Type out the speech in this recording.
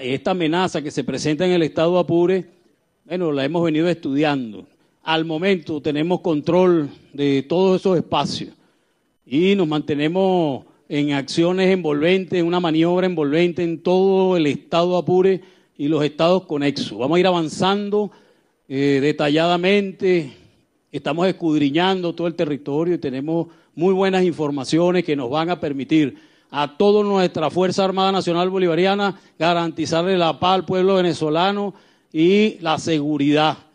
esta amenaza que se presenta en el estado Apure, bueno, la hemos venido estudiando. Al momento tenemos control de todos esos espacios y nos mantenemos en acciones envolventes, una maniobra envolvente en todo el estado Apure y los estados conexos. Vamos a ir avanzando eh, detalladamente, estamos escudriñando todo el territorio y tenemos muy buenas informaciones que nos van a permitir a toda nuestra Fuerza Armada Nacional Bolivariana garantizarle la paz al pueblo venezolano y la seguridad.